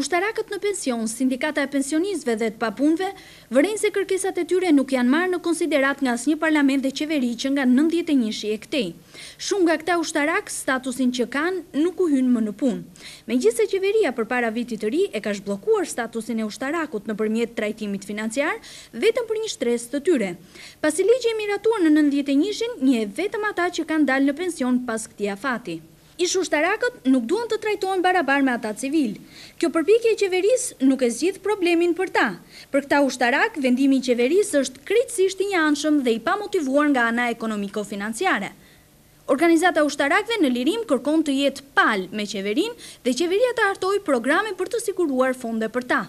Ushtarakët në pension, sindikata e pensionistëve dhe të papunve, vërejnë se kërkesat e tyre nuk janë marë në konsiderat nga asë një parlament dhe qeveri që nga 91 i e këtej. Shumë nga këta ushtarak, statusin që kanë, nuk u hynë më në punë. Me se qeveria për para vitit të ri e ka shblokuar statusin e ushtarakut në përmjet trajtimit financiar, vetëm për një shtres të tyre. Pasi ligje e miratuar në 91 i një e vetëm ata që kanë dalë në pension pas këtia fati ish ushtarakët nuk duen të trajtojnë barabar me ata civil. Kjo përpikje i qeveris nuk e zgjith problemin për ta. Për këta ushtarak, vendimi i qeveris është kritësisht i janëshëm dhe i pa motivuar nga ana ekonomiko-financiare. Organizata ushtarakve në lirim kërkon të jetë pal me qeverin dhe qeveria të artoj programe për të sikuruar fonde për ta.